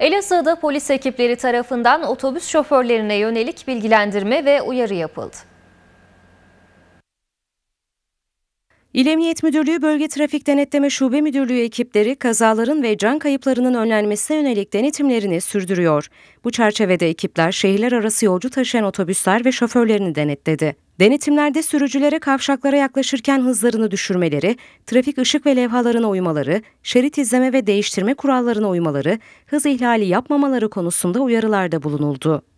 Elazığ'da polis ekipleri tarafından otobüs şoförlerine yönelik bilgilendirme ve uyarı yapıldı. İl Emniyet Müdürlüğü Bölge Trafik Denetleme Şube Müdürlüğü ekipleri kazaların ve can kayıplarının önlenmesine yönelik denetimlerini sürdürüyor. Bu çerçevede ekipler şehirler arası yolcu taşıyan otobüsler ve şoförlerini denetledi. Denetimlerde sürücülere kavşaklara yaklaşırken hızlarını düşürmeleri, trafik ışık ve levhalarına uymaları, şerit izleme ve değiştirme kurallarına uymaları, hız ihlali yapmamaları konusunda uyarılarda bulunuldu.